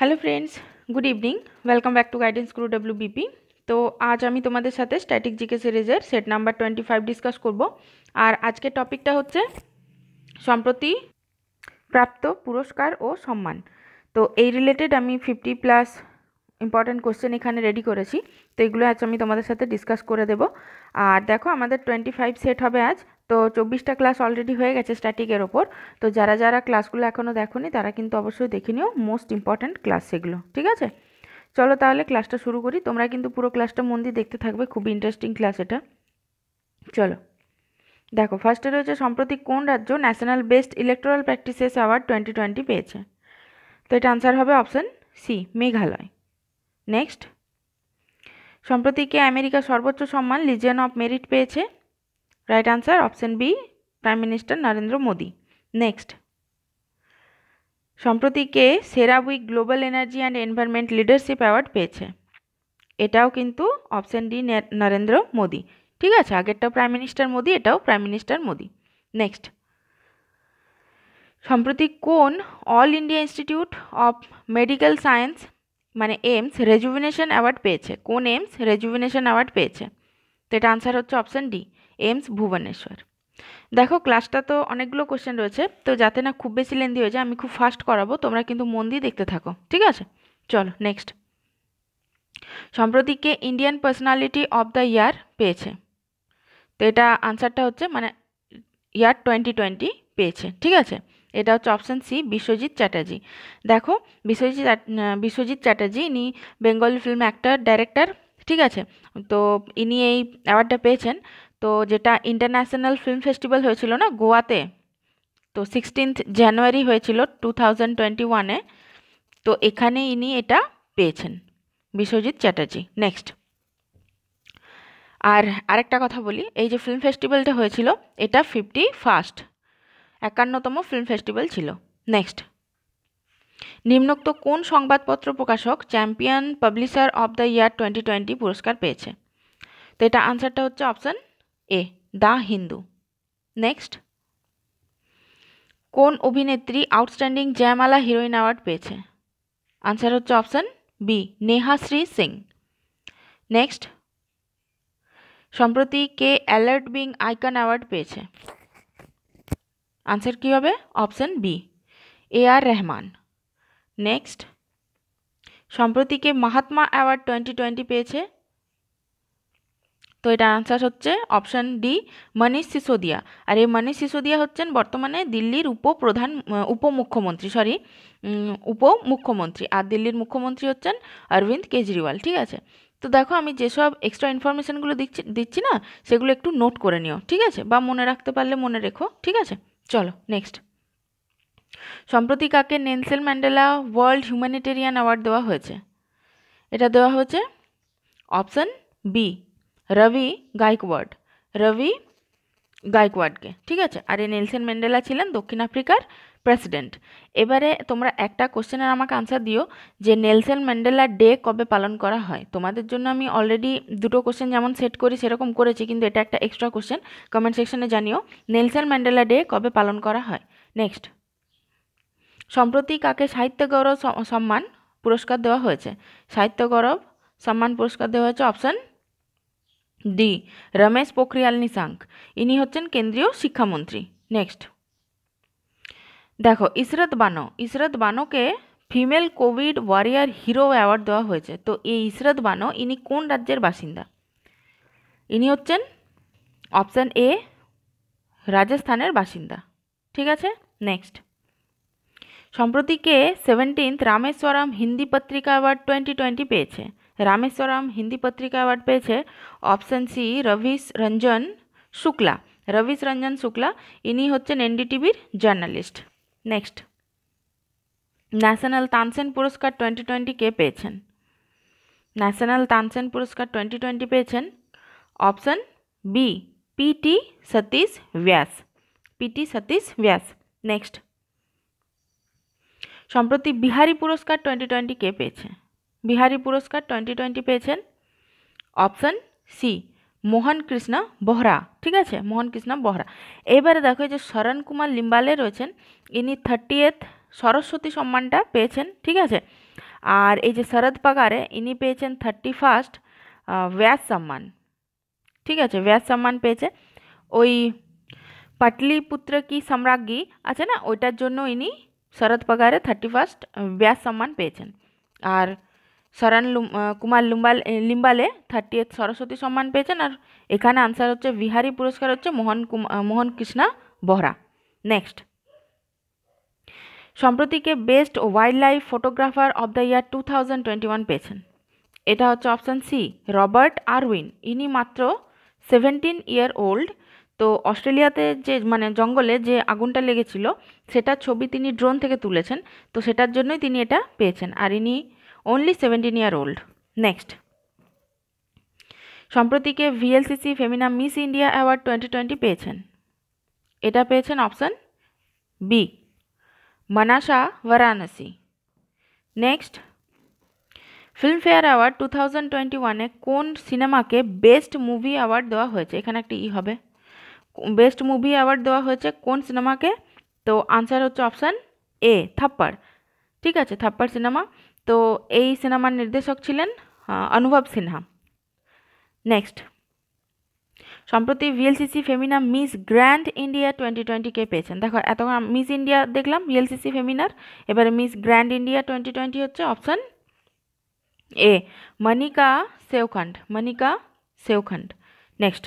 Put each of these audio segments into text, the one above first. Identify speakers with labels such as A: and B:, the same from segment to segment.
A: Hello friends good evening welcome back to guidance Guru WBP তো আজ আমি তোমাদের সাথে স্ট্যাটিক জিকে সিরিজের set number twenty five discuss করব আর আজকের টপিকটা হচ্ছে সম্প্রতি প্রাপ্ত পুরস্কার ও সম্মান তো এই রিলেটেড আমি ফিফটি প্লাস ইম্পর্ট্যান্ট কোশ্চেন এখানে রেডি করেছি তো এগুলো আজ আমি তোমাদের সাথে ডিসকাস করে দেব আর দেখো আমাদের টোয়েন্টি ফাইভ সেট হবে আজ তো চব্বিশটা ক্লাস অলরেডি হয়ে গেছে স্ট্যাটিকের ওপর তো যারা যারা ক্লাসগুলো এখনও দেখোনি তারা কিন্তু অবশ্যই দেখে নিও মোস্ট ইম্পর্ট্যান্ট ক্লাস সেগুলো ঠিক আছে চলো তাহলে ক্লাসটা শুরু করি তোমরা কিন্তু পুরো ক্লাসটা মন দিয়ে দেখতে থাকবে খুব ইন্টারেস্টিং ক্লাস এটা চলো দেখো ফার্স্টে রয়েছে সম্প্রতি কোন রাজ্য national best electoral practices award twenty twenty পেয়েছে তো এটা আনসার হবে অপশান সি মেঘালয় নেক্সট সম্প্রতি কে আমেরিকার সর্বোচ্চ সম্মান লিজিয়ন অফ মেরিট পেয়েছে right answer option B prime minister Narendra Modi. Next সম্প্রতি কে CERAWeek global energy and environment leadership award পেয়েছে এটাও কিন্তু অপশন ডি নরেন্দ্র মোদি ঠিক আছে আগেরটাও প্রাইম মিনিস্টার মোদি এটাও প্রাইম মিনিস্টার মোদি নেক্সট সম্প্রতি কোন All India Institute of Medical Science মানে এমস রেজুভিনেশন অ্যাওয়ার্ড পেয়েছে কোন এমস রেজুভিনেশন অ্যাওয়ার্ড পেয়েছে তো এটা আনসার হচ্ছে অপশন ডি এমস ভুবনেশ্বর দেখো ক্লাসটা তো অনেকগুলো কোশ্চেন রয়েছে তো যাতে না খুব বেশি লেন্দি হয়ে যায় আমি খুব ফাস্ট করাবো তোমরা কিন্তু মন দিয়ে দেখতে থাকো ঠিক আছে চলো নেক্সট সম্প্রতিকে Indian personality of the year পেয়েছে তো এটা আনসারটা হচ্ছে মানে ইয়ার টোয়েন্টি টোয়েন্টি পেয়েছে ঠিক আছে এটা হচ্ছে অপশান সি বিশ্বজিৎ চ্যাটার্জি দেখো বিশ্বজিৎ বিশ্বজিৎ চ্যাটার্জি ইনি বেঙ্গল ফিল্ম অ্যাক্টার ডাইরেক্টর ঠিক আছে তো ইনি এই অ্যাওয়ার্ডটা পেয়েছেন তো যেটা ইন্টারন্যাশনাল ফিল্ম ফেস্টিভ্যাল হয়েছিল না গোয়াতে তো সিক্সটিন্থ জানুয়ারি হয়েছিল টু থাউজেন্ড টোয়েন্টি ওয়ানে তো এখানে ইনি এটা পেয়েছেন বিশ্বজিৎ চ্যাটার্জি নেক্সট আর আরেকটা কথা বলি এই যে ফিল্ম ফেস্টিভ্যালটা হয়েছিল এটা ফিফটি ফার্স্ট একান্নতম ফিল্ম ফেস্টিভ্যাল ছিল নেক্সট নিম্নোক্ত কোন সংবাদপত্র প্রকাশক champion publisher of the year twenty twenty পুরস্কার পেয়েছে তো এটা আনসারটা হচ্ছে option A the Hindu next কোন অভিনেত্রী আউটস্ট্যান্ডিং জয়মালা হিরোইন অ্যাওয়ার্ড পেয়েছে আনসার হচ্ছে option B Nehashree Singh next সম্প্রতি কে অ্যালার্ট বিং আইকন অ্যাওয়ার্ড পেয়েছে আনসার কী হবে option B A R Rahman next সম্প্রতি কে মহাত্মা অ্যাওয়ার্ড টোয়েন্টি টোয়েন্টি পেয়েছে তো এটার আনসার হচ্ছে অপশান ডি মনীষ সিসোদিয়া আর এই মনীষ সিসোদিয়া হচ্ছেন বর্তমানে দিল্লির উপপ্রধান উপমুখ্যমন্ত্রী সরি উপমুখ্যমন্ত্রী আর দিল্লির মুখ্যমন্ত্রী হচ্ছেন অরবিন্দ কেজরিওয়াল ঠিক আছে তো দেখো আমি যেসব এক্সট্রা ইনফরমেশানগুলো দিচ্ছি দিচ্ছি না সেগুলো একটু নোট করে নিও ঠিক আছে বা মনে রাখতে পারলে মনে রেখো ঠিক আছে চলো নেক্সট সম্প্রতি কাকে Nelson Mandela world humanitarian award দেওয়া হয়েছে এটা দেওয়া হয়েছে অপশান বি রবি গাইকওয়ার্ড রবি গাইকওয়ার্ডকে ঠিক আছে আর এই নেলসেন ম্যান্ডেলা ছিলেন দক্ষিণ আফ্রিকার প্রেসিডেন্ট এবারে তোমরা একটা কোশ্চেনের আমাকে আনসার দিও যে নেলসেন ম্যান্ডেলা ডে কবে পালন করা হয় তোমাদের জন্য আমি অলরেডি দুটো কোশ্চেন যেমন সেট করি সেরকম করেছি কিন্তু এটা একটা এক্সট্রা কোশ্চেন কমেন্ট সেকশনে জানিও নেলসেন ম্যান্ডেলা ডে কবে পালন করা হয় নেক্সট সম্প্রতি কাকে সাহিত্য গৌরব সম্মান পুরস্কার দেওয়া হয়েছে সাহিত্য গৌরব সম্মান পুরস্কার দেওয়া হয়েছে অপশান ডি রমেশ পোখরিয়াল নিশাঙ্ক ইনি হচ্ছেন কেন্দ্রীয় শিক্ষামন্ত্রী নেক্সট দেখো ইসরত বানো ইসরত বানোকে female Covid warrior hero award দেওয়া হয়েছে তো এই ইসরত বানো ইনি কোন রাজ্যের বাসিন্দা ইনি হচ্ছেন অপশান এ রাজস্থানের বাসিন্দা ঠিক আছে নেক্সট সম্প্রতি কে সেভেন্টিন্থ রামেশ্বরম হিন্দি পত্রিকা অ্যাওয়ার্ড টোয়েন্টি টোয়েন্টি পেয়েছে রামেশ্বরম হিন্দি পত্রিকা એવોર્ડ પે অপশন সি রবিশ রঞ্জন শুক্লা রবিশ রঞ্জন শুক্লা ইনি হচ্ছেন এনডিটিভির জার্নালিস্ট নেক্সট ন্যাশনাল তানসেন পুরস্কার টোয়েন্টি টোয়েন্টি কে পেয়েছেন ন্যাশনাল তানসেন পুরস্কার টোয়েন্টি টোয়েন্টি পেয়েছেন option B PT Satish Vyas PT Satish ব্যাস নেক্সট সম্প্রতি বিহারি পুরস্কার টোয়েন্টি টোয়েন্টি কে পেয়েছে বিহারি পুরস্কার টোয়েন্টি টোয়েন্টি পেয়েছেন অপশান সি মোহন কৃষ্ণ বহরা ঠিক আছে মোহন কৃষ্ণ বহরা এবারে দেখো যে শরণ কুমার লিম্বালে রয়েছেন ইনি থার্টি এথ সরস্বতী সম্মানটা পেয়েছেন ঠিক আছে আর এই যে শরদ পাগারে ইনি পেয়েছেন থার্টি ফার্স্ট ব্যাস সম্মান ঠিক আছে ব্যাস সম্মান পেয়েছে ওই পাটলিপুত্র কি সম্রাজ্ঞী আছে না ওইটার জন্য ইনি শরদ পাগারে থার্টি ফার্স্ট ব্যাস সম্মান পেয়েছেন আর সরান কুমার লুম্বাল লিম্বালে থার্টি এইট সরস্বতী সম্মান পেয়েছেন আর এখানে আনসার হচ্ছে বিহারি পুরস্কার হচ্ছে মোহন মোহন কৃষ্ণা বহরা নেক্সট সম্প্রতিকে best wild life photographer of the year two thousand twenty one পেয়েছেন এটা হচ্ছে অপশান সি রবার্ট আরউইন ইনি মাত্র সেভেন্টিন ইয়ার ওল্ড তো অস্ট্রেলিয়াতে যে মানে জঙ্গলে যে আগুনটা লেগেছিল সেটা ছবি তিনি ড্রোন থেকে তুলেছেন তো সেটার জন্যই তিনি এটা পেয়েছেন আর ইনি only seventeen year old next সম্প্রতিকে VLCC Femina Miss India award twenty twenty পেয়েছেন এটা পেয়েছেন option B Manasa Varanasi next Filmfare award two thousand twenty ওয়ানে কোন সিনেমাকে বেস্ট মুভি অ্যাওয়ার্ড দেওয়া হয়েছে এখানে একটা ই হবে বেস্ট মুভি অ্যাওয়ার্ড দেওয়া হয়েছে কোন সিনেমাকে তো আনসার হচ্ছে অপশান এ থাপ্পার ঠিক আছে থাপ্পার সিনেমা তো এই সিনেমার নির্দেশক ছিলেন অনুভব সিনহা নেক্সট সম্প্রতি VLCC Femina Miss grand India twenty টোয়েন্টিকে পেয়েছেন দেখো এতক্ষণ মিস ইন্ডিয়া দেখলাম ভিএলসিসি ফেমিনার এবারে Miss grand India twenty twenty হচ্ছে option A Manika Sheokand Manika Sheokand next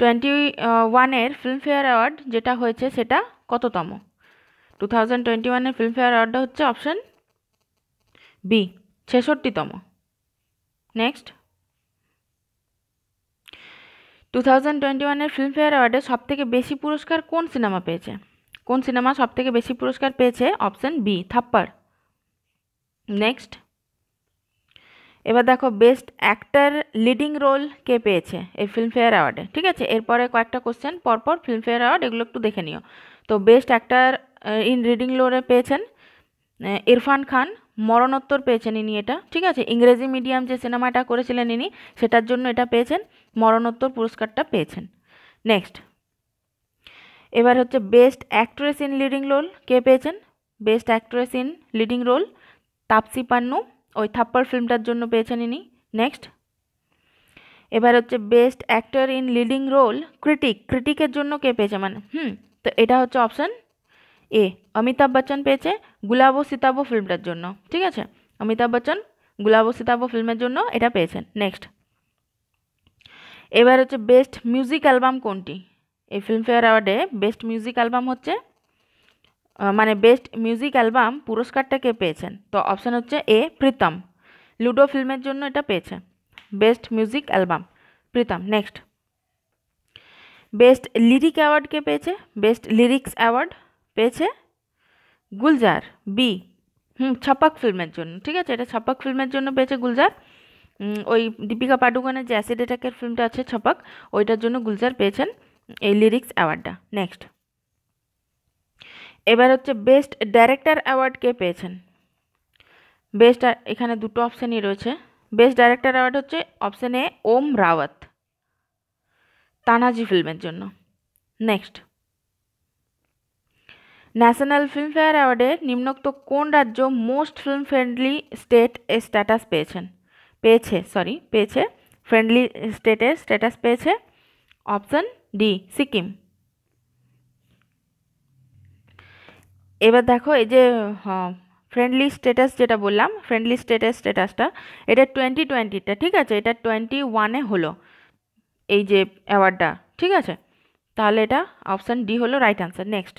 A: twenty ওয়ানের ফিল্মফেয়ার অ্যাওয়ার্ড যেটা হয়েছে সেটা কততম টু থাউজেন্ড টোয়েন্টি ওয়ানের ফিল্মফেয়ার অ্যাওয়ার্ডটা হচ্ছে অপশান বি ছেষট্টিতম নেক্সট টু থাউজেন্ড টোয়েন্টি ওয়ানের ফিল্মফেয়ার অ্যাওয়ার্ডে সবথেকে বেশি পুরস্কার কোন সিনেমা পেয়েছে কোন সিনেমা সবথেকে বেশি পুরস্কার পেয়েছে অপশন বি থাপ্পার নেক্সট এবার দেখো বেস্ট অ্যাক্টার লিডিং রোল কে পেয়েছে এই ফিল্মফেয়ার অ্যাওয়ার্ডে ঠিক আছে এরপরে কয়েকটা কোশ্চেন পরপর ফিল্মফেয়ার অ্যাওয়ার্ড এগুলো একটু দেখে নিও তো বেস্ট অ্যাক্টার ইন রিডিং রোলে পেয়েছেন ইরফান খান মরণোত্তর পেয়েছেন ইনি এটা ঠিক আছে ইংরেজি মিডিয়াম যে সিনেমাটা করেছিলেন ইনি সেটার জন্য এটা পেয়েছেন মরণোত্তর পুরস্কারটা পেয়েছেন নেক্সট এবার হচ্ছে best actress in leading role কে পেয়েছেন best actress in leading role Taapsee Pannu ওই থাপ্পড় ফিল্মটার জন্য পেয়েছেন ইনি নেক্সট এবার হচ্ছে best actor in leading role critic ক্রিটিকের জন্য কে পেয়েছে মানে হুম তো এটা হচ্ছে অপশান এ অমিতাভ বচ্চন পেয়েছে ও সীতাব ফিল্মটার জন্য ঠিক আছে অমিতাভ বচ্চন গুলাব সীতাব ফিল্মের জন্য এটা পেয়েছেন নেক্সট এবার হচ্ছে বেস্ট মিউজিক অ্যালবাম কোনটি এই ফিল্মফেয়ার অ্যাওয়ার্ডে বেস্ট মিউজিক অ্যালবাম হচ্ছে মানে বেস্ট মিউজিক অ্যালবাম পুরস্কারটা কে পেয়েছেন তো অপশান হচ্ছে এ প্রীতম লুডো ফিল্মের জন্য এটা পেয়েছে best music album Pritam next best lyric award কে পেয়েছে বেস্ট লিরিক্স অ্যাওয়ার্ড পেয়েছে গুলজার বি হুম ছাপাক ফিল্মের জন্য ঠিক আছে এটা ছাপাক ফিল্মের জন্য পেয়েছে গুলজার ওই দীপিকা পাডুকোনের যে অ্যাসিড অ্যাটাকের ফিল্মটা আছে ছাপাক ওইটার জন্য গুলজার পেয়েছেন এই লিরিক্স অ্যাওয়ার্ডটা নেক্সট এবার হচ্ছে বেস্ট ডাইরেক্টর অ্যাওয়ার্ড কে পেয়েছেন বেস্ট এখানে দুটো অপশানই রয়েছে বেস্ট ডাইরেক্টর অ্যাওয়ার্ড হচ্ছে অপশান এ ওম রাওয়াত তানাজি ফিল্মের জন্য নেক্সট ন্যাশনাল ফিল্মফেয়ার অ্যাওয়ার্ডে নিম্নোক্ত কোন রাজ্য মোস্ট ফিল্ম ফ্রেন্ডলি স্টেট এ স্ট্যাটাস পেয়েছেন পেয়েছে সরি পেয়েছে ফ্রেন্ডলি স্টেটের স্ট্যাটাস পেয়েছে অপশান ডি সিকিম এবার দেখো এই যে ফ্রেন্ডলি স্ট্যাটাস যেটা বললাম ফ্রেন্ডলি স্টেটের স্ট্যাটাসটা এটা টোয়েন্টি টোয়েন্টিটা ঠিক আছে এটা টোয়েন্টি ওয়ানে হলো এই যে অ্যাওয়ার্ডটা ঠিক আছে তাহলে এটা অপশান ডি হলো রাইট আনসার নেক্সট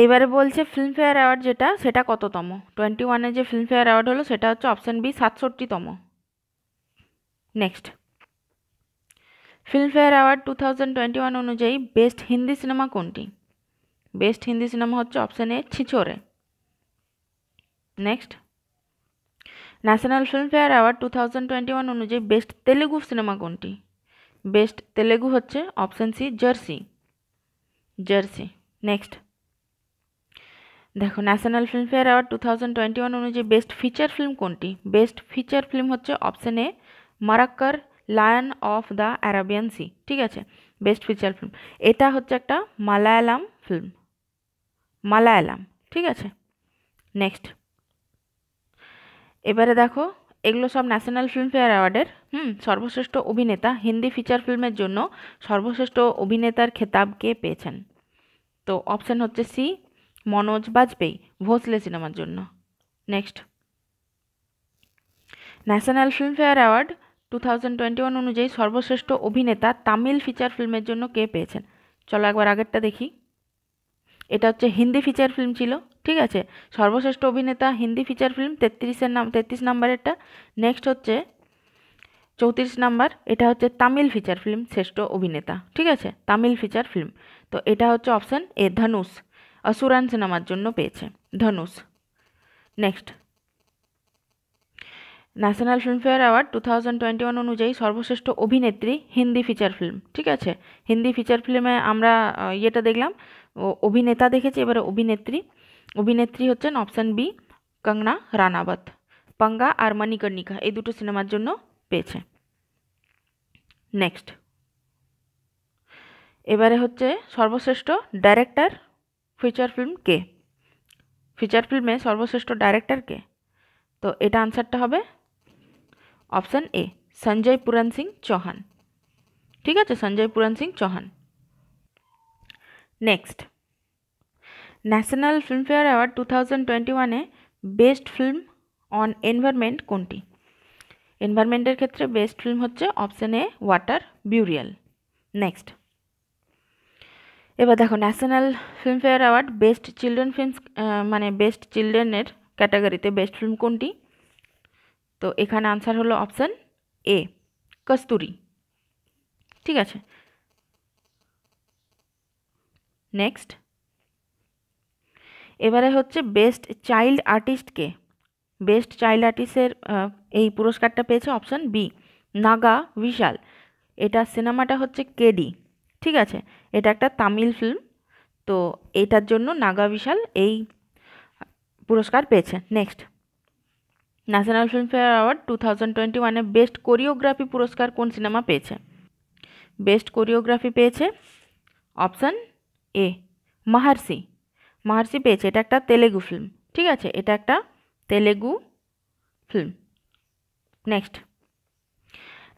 A: এইবারে বলছে ফিল্মফেয়ার অ্যাওয়ার্ড যেটা সেটা কততম টোয়েন্টি ওয়ানের যে ফিল্মফেয়ার অ্যাওয়ার্ড হলো সেটা হচ্ছে অপশান বি সাতষট্টিতম next Filmfare award two thousand twenty one অনুযায়ী বেস্ট হিন্দি সিনেমা কোনটি বেস্ট হিন্দি সিনেমা হচ্ছে option A Chhichhore next national Filmfare award two thousand twenty one অনুযায়ী বেস্ট তেলেগু সিনেমা কোনটি বেস্ট তেলেগু হচ্ছে option C Jersey Jersey next দেখো national Filmfare award two thousand twenty one অনুযায়ী best feature film কোনটি best feature film হচ্ছে option A Marakkar lion of the Arabian Sea ঠিক আছে best feature film এটা হচ্ছে একটা মালায়ালাম ফিল্ম মালায়ালাম ঠিক আছে নেক্সট এবারে দেখো এগুলো সব ন্যাশনাল ফিল্মফেয়ার অ্যাওয়ার্ডের হুম সর্বশ্রেষ্ঠ অভিনেতা হিন্দি ফিচার ফিল্মের জন্য সর্বশ্রেষ্ঠ অভিনেতার খেতাব কে পেয়েছেন তো অপশান হচ্ছে সি মনোজ বাজপেয়ী ভোসলে সিনেমার জন্য next national Filmfare award two thousand twenty one অনুযায়ী সর্বশ্রেষ্ঠ অভিনেতা তামিল ফিচার ফিল্মের জন্য কে পেয়েছেন চলো একবার আগেরটা দেখি এটা হচ্ছে হিন্দি ফিচার ফিল্ম ছিল ঠিক আছে সর্বশ্রেষ্ঠ অভিনেতা হিন্দি ফিচার ফিল্ম তেত্রিশের নাম তেত্রিশ নাম্বারেরটা নেক্সট হচ্ছে চৌত্রিশ নাম্বার এটা হচ্ছে তামিল ফিচার ফিল্ম শ্রেষ্ঠ অভিনেতা ঠিক আছে তামিল ফিচার ফিল্ম তো এটা হচ্ছে অপশান এ ধনুষ অসুরান সিনেমার জন্য পেয়েছে Dhanush next national Filmfare award two thousand twenty one অনুযায়ী সর্বশ্রেষ্ঠ অভিনেত্রী হিন্দি ফিচার ফিল্ম ঠিক আছে হিন্দি ফিচার ফিল্মে আমরা ইয়েটা দেখলাম অভিনেতা দেখেছি এবারে অভিনেত্রী অভিনেত্রী হচ্ছেন অপশান বি কঙ্গনা রানাবত পঙ্গা আর মণিকর্ণিকা এই দুটো সিনেমার জন্য পেয়েছে নেক্সট এবারে হচ্ছে সর্বশ্রেষ্ঠ ডাইরেক্টর ফিচার ফিল্ম কে ফিচার ফিল্মে সর্বশ্রেষ্ঠ ডাইরেক্টর কে তো এটা আনসারটা হবে অপশান এ সঞ্জয় পুরান সিং চৌহান ঠিক আছে Sanjay Puran Singh Chauhan next national Filmfare award two thousand twenty ওয়ানে বেস্ট ফিল্ম অন এনভায়রনমেন্ট কোনটি এনভায়রনমেন্টের ক্ষেত্রে বেস্ট ফিল্ম হচ্ছে option A water burial next এবার দেখো national Filmfare award best children films মানে বেস্ট চিলড্রেনের ক্যাটাগরিতে বেস্ট ফিল্ম কোনটি তো এখানে আনসার হলো অপশান এ কস্তুরি ঠিক আছে নেক্সট এবারে হচ্ছে বেস্ট চাইল্ড আর্টিস্টকে বেস্ট চাইল্ড আর্টিস্টের এই পুরস্কারটা পেয়েছে অপশান বি নাগা বিশাল এটা সিনেমাটা হচ্ছে কেডি ঠিক আছে এটা একটা তামিল ফিল্ম তো এটার জন্য নাগা বিশাল এই পুরস্কার পেয়েছে next national Filmfare award two thousand twenty ওয়ানে বেস্ট কোরিওগ্রাফি পুরস্কার কোন সিনেমা পেয়েছে বেস্ট কোরিওগ্রাফি পেয়েছে অপশান এ মাহারসি মাহারসি পেয়েছে এটা একটা তেলেগু ফিল্ম ঠিক আছে এটা একটা Telugu film next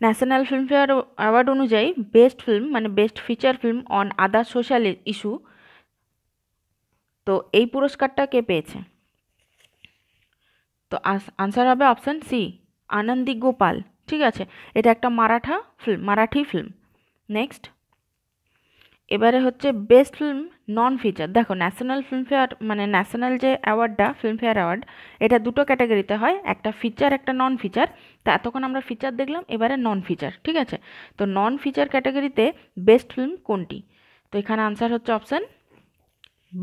A: national Filmfare award অনুযায়ী বেস্ট ফিল্ম মানে best feature film on other social issue তো এই পুরস্কারটা কে পেয়েছে তো আনসার হবে অপশান সি আনন্দি গোপাল ঠিক আছে এটা একটা Maratha film Marathi film next এবারে হচ্ছে বেস্ট ফিল্ম নন ফিচার দেখো ন্যাশনাল ফিল্মফেয়ার মানে ন্যাশনাল যে অ্যাওয়ার্ডটা ফিল্মফেয়ার অ্যাওয়ার্ড এটা দুটো ক্যাটাগরিতে হয় একটা ফিচার একটা নন ফিচার তা এতক্ষণ আমরা ফিচার দেখলাম এবারে নন ফিচার ঠিক আছে তো নন ফিচার ক্যাটাগরিতে বেস্ট ফিল্ম কোনটি তো এখানে আনসার হচ্ছে option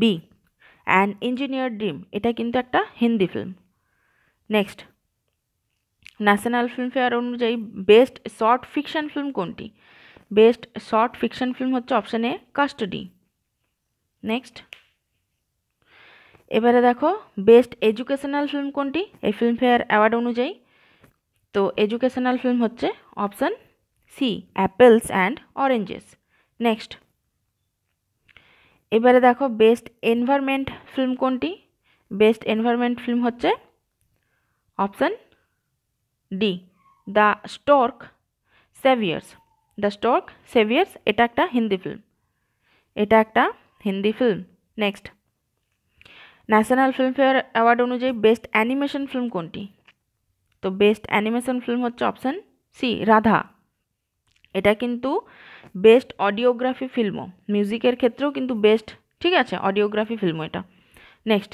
A: B an engineer dream এটা কিন্তু একটা Hindi film next national Filmfare অনুযায়ী বেস্ট শর্ট ফিকশন ফিল্ম কোনটি বেস্ট শর্ট ফিকশন ফিল্ম হচ্ছে অপশানে কাস্টডি নেক্সট এবারে দেখো বেস্ট এডুকেশনাল ফিল্ম কোনটি এই ফিল্মফেয়ার অ্যাওয়ার্ড অনুযায়ী তো এডুকেশনাল ফিল্ম হচ্ছে option C apples and oranges next এবারে দেখো বেস্ট এনভায়রনমেন্ট ফিল্ম কোনটি বেস্ট এনভায়রনমেন্ট ফিল্ম হচ্ছে option D the stork saviours the stork saviours এটা একটা হিন্দি ফিল্ম এটা একটা Hindi film next national Filmfare award অনুযায়ী বেস্ট অ্যানিমেশন ফিল্ম কোনটি তো বেস্ট অ্যানিমেশন ফিল্ম হচ্ছে অপশান সি রাধা এটা কিন্তু বেস্ট অডিওগ্রাফি ফিল্মও মিউজিকের ক্ষেত্রেও কিন্তু বেস্ট ঠিক আছে অডিওগ্রাফি ফিল্ম এটা নেক্সট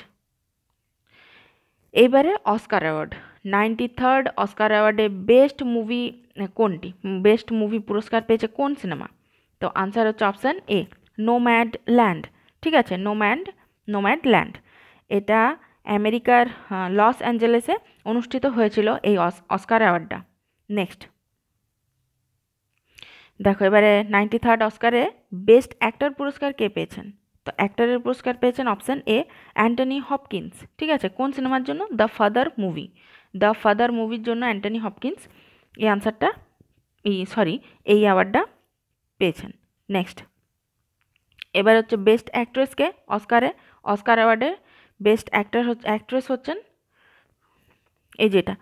A: এইবারে Oscar award ninety third Oscar অ্যাওয়ার্ডে বেস্ট মুভি কোনটি বেস্ট মুভি পুরস্কার পেয়েছে কোন সিনেমা তো আনসার হচ্ছে option A Nomadland ঠিক আছে নো নো ম্যাড ল্যান্ড এটা আমেরিকার লস অ্যাঞ্জেলেসে অনুষ্ঠিত হয়েছিল এই অস্কার অ্যাওয়ার্ডটা নেক্সট দেখো এবারে নাইনটি থার্ড অস্কারে বেস্ট অ্যাক্টর পুরস্কার কে পেয়েছেন তো অ্যাক্টরের পুরস্কার পেয়েছেন অপশান এ অ্যান্টনি হপকিন্স ঠিক আছে কোন সিনেমার জন্য the father movie the father মুভির জন্য অ্যান্টনি হপকিন্স এই আনসারটা এই সরি এই অ্যাওয়ার্ডটা পেয়েছেন নেক্সট এবার হচ্ছে বেস্ট অ্যাক্ট্রেসকে অস্কারে অস্কার অ্যাওয়ার্ডে বেস্ট অ্যাক্ট্রেস হচ্ছে অ্যাক্ট্রেস হচ্ছেন এই যেটা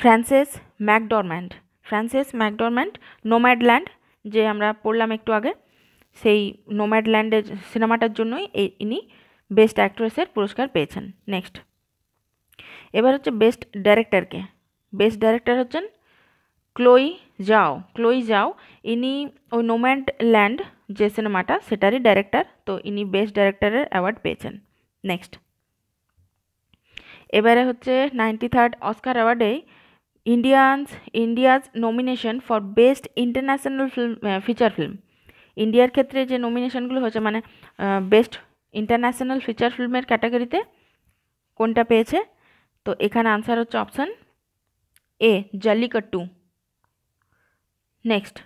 A: ফ্রান্সেস ম্যাকডরম্যান্ড ফ্রান্সেস ম্যাকডরম্যান্ড নোম্যাডল্যান্ড যে আমরা পড়লাম একটু আগে সেই নোম্যাডল্যান্ডের সিনেমাটার জন্যই ইনি বেস্ট অ্যাক্ট্রেসের পুরস্কার পেয়েছেন নেক্সট এবার হচ্ছে বেস্ট ডাইরেক্টরকে বেস্ট ডাইরেক্টর হচ্ছেন ক্লোই যাও ক্লোই যাও ইনি ওই নোম্যান্ড ল্যান্ড যে সিনেমাটা সেটারই ডাইরেক্টর তো ইনি বেস্ট ডাইরেক্টরের অ্যাওয়ার্ড পেয়েছেন নেক্সট এবারে হচ্ছে নাইনটি থার্ড অস্কার অ্যাওয়ার্ডে Indians India's nomination for best international film feature film ইন্ডিয়ার ক্ষেত্রে যে নমিনেশনগুলো হচ্ছে মানে বেস্ট ইন্টারন্যাশনাল ফিচার ফিল্মের ক্যাটাগরিতে কোনটা পেয়েছে তো এখানে আনসার হচ্ছে অপশান এ জাল্লিকাট্টু নেক্সট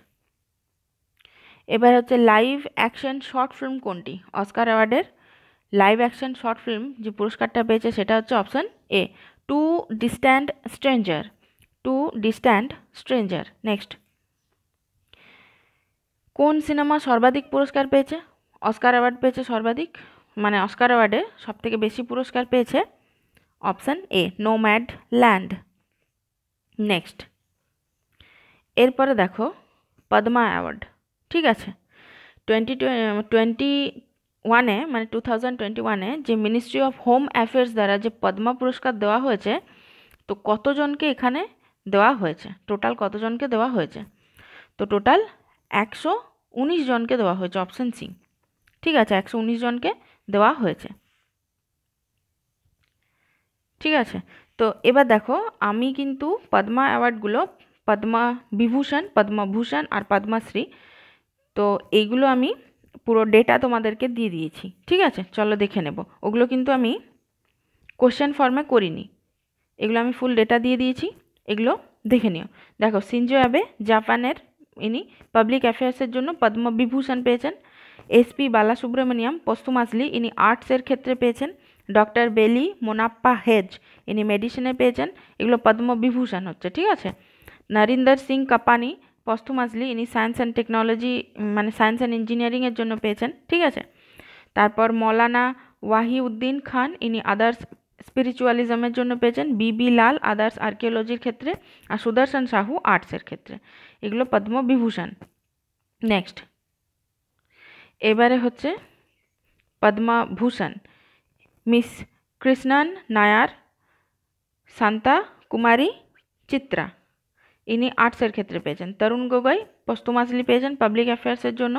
A: এবার হচ্ছে লাইভ অ্যাকশন শর্ট ফিল্ম কোনটি অস্কার অ্যাওয়ার্ডের লাইভ অ্যাকশন শর্ট ফিল্ম যে পুরস্কারটা পেয়েছে সেটা হচ্ছে option A two distant strangers two distant strangers next কোন সিনেমা সর্বাধিক পুরস্কার পেয়েছে অস্কার অ্যাওয়ার্ড পেয়েছে সর্বাধিক মানে অস্কার অ্যাওয়ার্ডে সবথেকে বেশি পুরস্কার পেয়েছে option A Nomadland next এরপরে দেখো পদ্মা অ্যাওয়ার্ড ঠিক আছে টোয়েন্টি টোয়েন্টি ওয়ানে মানে টু থাউজেন্ড টোয়েন্টি ওয়ানে যে মিনিস্ট্রি অফ হোম অ্যাফেয়ার্স দ্বারা যে পদ্মা পুরস্কার দেওয়া হয়েছে তো কতজনকে এখানে দেওয়া হয়েছে টোটাল কতজনকে দেওয়া হয়েছে তো টোটাল একশো জনকে দেওয়া হয়েছে অপশান সি ঠিক আছে একশো জনকে দেওয়া হয়েছে ঠিক আছে তো এবার দেখো আমি কিন্তু পদ্মা অ্যাওয়ার্ডগুলো পদ্মা বিভূষণ পদ্মভূষণ আর পদ্মাশ্রী তো এইগুলো আমি পুরো ডেটা তোমাদেরকে দিয়ে দিয়েছি ঠিক আছে চলো দেখে নেব ওগুলো কিন্তু আমি কোশ্চেন ফর্মে করিনি এগুলো আমি ফুল ডেটা দিয়ে দিয়েছি এগুলো দেখে নিও দেখো সিনজো অ্যাবে জাপানের ইনি পাবলিক অ্যাফেয়ার্সের জন্য পদ্মবিভূষণ পেয়েছেন এসপি বালা সুব্রমণিয়াম পস্তুমাজলি ইনি আর্টসের ক্ষেত্রে পেয়েছেন ডক্টর বেলি মোনাপ্পা হেজ ইনি মেডিসিনে পেয়েছেন এগুলো পদ্মবিভূষণ হচ্ছে ঠিক আছে নরিন্দর সিং কাপানি পস্তুমাজলি ইনি সায়েন্স অ্যান্ড টেকনোলজি মানে সায়েন্স অ্যান্ড ইঞ্জিনিয়ারিংয়ের জন্য পেয়েছেন ঠিক আছে তারপর মৌলানা ওয়াহিউদ্দিন খান ইনি আদার্স স্পিরিচুয়ালিজমের জন্য পেয়েছেন বিবি লাল আদার্স আর্কিওলজির ক্ষেত্রে আর সুদর্শন সাহু আর্টসের ক্ষেত্রে এগুলো পদ্মবিভূষণ নেক্সট এবারে হচ্ছে পদ্মাভূষণ মিস কৃষ্ণন 나য়ার 산타 कुमारी चित्रा ইনি আট সার ক্ষেত্র পেছেন तरुण গগৈ পশুমাছলি পেছেন পাবলিক অ্যাফেয়ার্সের জন্য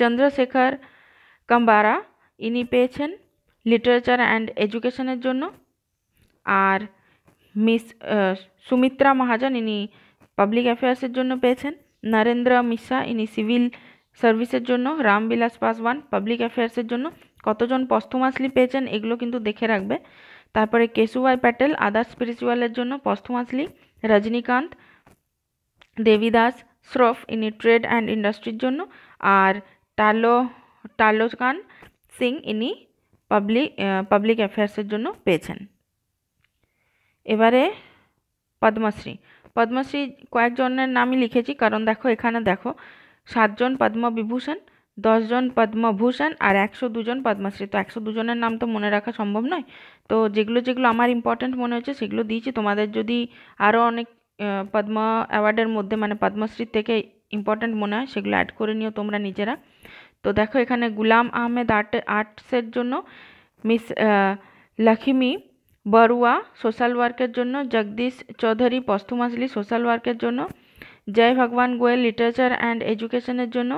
A: चंद्रशेखर কম্বারা ইনি পেছেন লিটারেচার এন্ড এডুকেশনের জন্য আর মিস সুমিত্রা මහাজন ইনি পাবলিক অ্যাফেয়ার্সের জন্য পেছেন নরেন্দ্র মিসা ইনি সিভিল সার্ভিসের জন্য রামবিলাস पासवान পাবলিক অ্যাফেয়ার্সের জন্য কতজন পস্থমাসলি পেয়েছেন এগুলো কিন্তু দেখে রাখবে তারপরে কেশুভাই প্যাটেল আদার স্পিরিচুয়ালের জন্য পস্থমাসলি রজনীকান্ত দেবীদাস শ্রফ ইনি ট্রেড অ্যান্ড ইন্ডাস্ট্রির জন্য আর টালো টালোকান সিং ইনি পাবলিক পাবলিক অ্যাফেয়ার্সের জন্য পেয়েছেন এবারে পদ্মশ্রী পদ্মশ্রী কয়েকজনের নামই লিখেছি কারণ দেখো এখানে দেখো সাতজন পদ্মবিভূষণ দশজন পদ্মভূষণ আর একশো দুজন পদ্মশ্রী তো একশো দুজনের নাম তো মনে রাখা সম্ভব নয় তো যেগুলো যেগুলো আমার ইম্পর্ট্যান্ট মনে হচ্ছে সেগুলো দিয়েছি তোমাদের যদি আরও অনেক পদ্ম অ্যাওয়ার্ডের মধ্যে মানে পদ্মশ্রীর থেকে ইম্পর্ট্যান্ট মনে হয় সেগুলো অ্যাড করে নিও তোমরা নিজেরা তো দেখো এখানে গুলাম আহমেদ আর্ট আর্টসের জন্য মিস লক্ষ্মী বরুয়া সোশ্যাল ওয়ার্কের জন্য জগদীশ চৌধুরী পস্তুমাজলি সোশ্যাল ওয়ার্কের জন্য জয় ভগবান গোয়েল লিটারেচার অ্যান্ড এডুকেশনের জন্য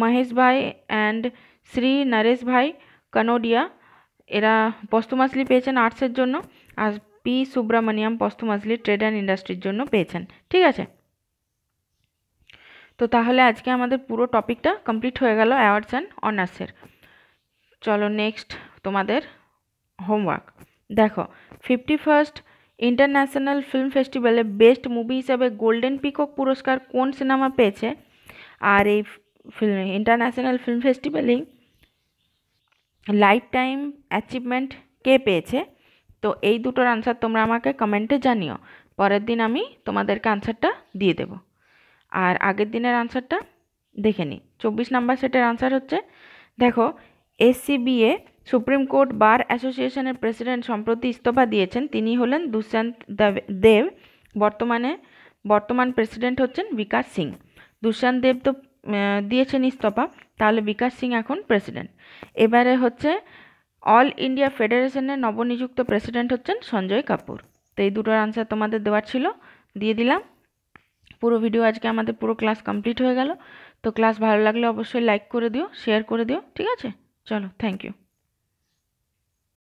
A: মহেশ ভাই অ্যান্ড শ্রী নরেশ ভাই কানোডিয়া এরা পস্তুমাসলি পেয়েছেন আর্টসের জন্য আর P Subramaniam posthumously trade and ইন্ডাস্ট্রির জন্য পেয়েছেন ঠিক আছে তো তাহলে আজকে আমাদের পুরো টপিকটা কমপ্লিট হয়ে গেল অ্যাওয়ার্ডস অ্যান্ড অনার্সের চলো নেক্সট তোমাদের হোমওয়ার্ক দেখো ফিফটি ফার্স্ট ইন্টারন্যাশনাল ফিল্ম ফেস্টিভ্যালে বেস্ট মুভি হিসাবে গোল্ডেন পিকক পুরস্কার কোন সিনেমা পেয়েছে আর এই ফিল্ম ইন্টারন্যাশনাল ফিল্ম ফেস্টিভ্যালে লাইফ টাইম অ্যাচিভমেন্ট কে পেয়েছে তো এই দুটোর আনসার তোমরা আমাকে কমেন্টে জানিও পরের দিন আমি তোমাদেরকে আনসারটা দিয়ে দেব আর আগের দিনের আনসারটা দেখে নিই চব্বিশ নাম্বার সেটের আনসার হচ্ছে দেখো এসসিবিএ সুপ্রিম কোর্ট বার অ্যাসোসিয়েশনের প্রেসিডেন্ট সম্প্রতি ইস্তফা দিয়েছেন তিনি হলেন দুষ্যন্ত দেব বর্তমানে বর্তমান প্রেসিডেন্ট হচ্ছেন বিকাশ সিং দুষ্যন্ত দেব তো দিয়েছেন ইস্তফা তাহলে বিকাশ সিং এখন প্রেসিডেন্ট এবারে হচ্ছে অল ইন্ডিয়া ফেডারেশনের নবনিযুক্ত প্রেসিডেন্ট হচ্ছেন সঞ্জয় কাপুর তো এই দুটোর আনসার তোমাদের দেওয়ার ছিল দিয়ে দিলাম পুরো ভিডিও আজকে আমাদের পুরো ক্লাস কমপ্লিট হয়ে গেল তো ক্লাস ভালো লাগলে অবশ্যই লাইক করে দিও শেয়ার করে দিও ঠিক আছে চলো থ্যাংক ইউ